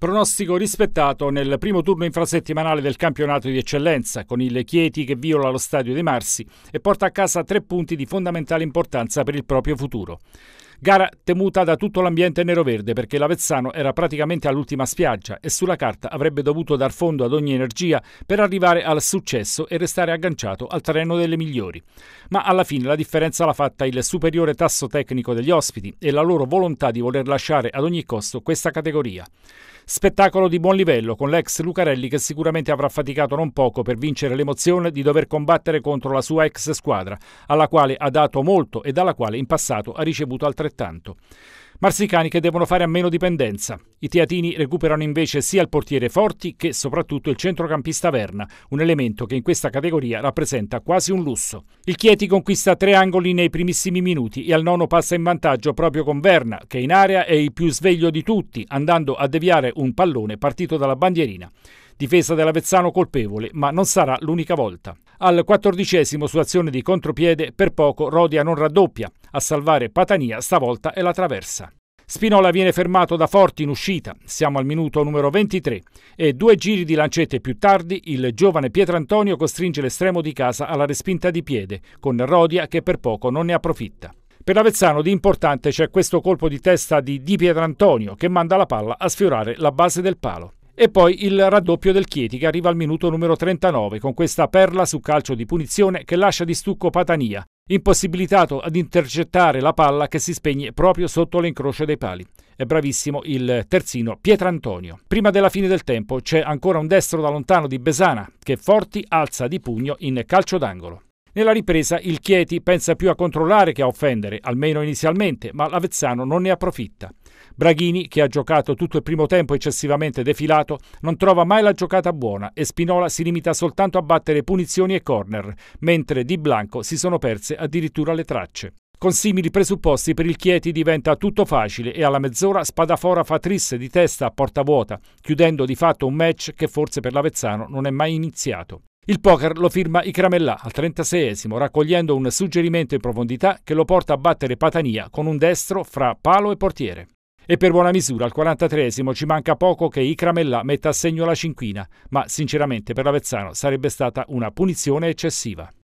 Pronostico rispettato nel primo turno infrasettimanale del campionato di eccellenza, con il Chieti che viola lo stadio dei Marsi e porta a casa tre punti di fondamentale importanza per il proprio futuro. Gara temuta da tutto l'ambiente nero-verde perché l'Avezzano era praticamente all'ultima spiaggia e sulla carta avrebbe dovuto dar fondo ad ogni energia per arrivare al successo e restare agganciato al terreno delle migliori. Ma alla fine la differenza l'ha fatta il superiore tasso tecnico degli ospiti e la loro volontà di voler lasciare ad ogni costo questa categoria. Spettacolo di buon livello con l'ex Lucarelli che sicuramente avrà faticato non poco per vincere l'emozione di dover combattere contro la sua ex squadra, alla quale ha dato molto e dalla quale in passato ha ricevuto altrettanto altrettanto. Marsicani che devono fare a meno dipendenza. I teatini recuperano invece sia il portiere Forti che soprattutto il centrocampista Verna, un elemento che in questa categoria rappresenta quasi un lusso. Il Chieti conquista tre angoli nei primissimi minuti e al nono passa in vantaggio proprio con Verna, che in area è il più sveglio di tutti, andando a deviare un pallone partito dalla bandierina. Difesa dell'Avezzano colpevole, ma non sarà l'unica volta. Al quattordicesimo su azione di contropiede per poco Rodia non raddoppia. A salvare Patania stavolta è la traversa. Spinola viene fermato da Forti in uscita, siamo al minuto numero 23 e due giri di lancette più tardi il giovane Pietrantonio costringe l'estremo di casa alla respinta di piede, con Rodia che per poco non ne approfitta. Per Avezzano di importante c'è questo colpo di testa di Di Pietrantonio che manda la palla a sfiorare la base del palo. E poi il raddoppio del Chieti che arriva al minuto numero 39 con questa perla su calcio di punizione che lascia di stucco Patania, impossibilitato ad intercettare la palla che si spegne proprio sotto l'incrocio dei pali. È bravissimo il terzino Pietrantonio. Prima della fine del tempo c'è ancora un destro da lontano di Besana che Forti alza di pugno in calcio d'angolo. Nella ripresa il Chieti pensa più a controllare che a offendere, almeno inizialmente, ma l'Avezzano non ne approfitta. Braghini, che ha giocato tutto il primo tempo eccessivamente defilato, non trova mai la giocata buona e Spinola si limita soltanto a battere punizioni e corner, mentre di Blanco si sono perse addirittura le tracce. Con simili presupposti per il Chieti diventa tutto facile e alla mezz'ora Spadafora fa trisse di testa a porta vuota, chiudendo di fatto un match che forse per l'Avezzano non è mai iniziato. Il poker lo firma Icramellà al 36esimo, raccogliendo un suggerimento in profondità che lo porta a battere Patania con un destro fra palo e portiere. E per buona misura al 43esimo ci manca poco che Icramellà metta a segno la cinquina, ma sinceramente per l'Avezzano sarebbe stata una punizione eccessiva.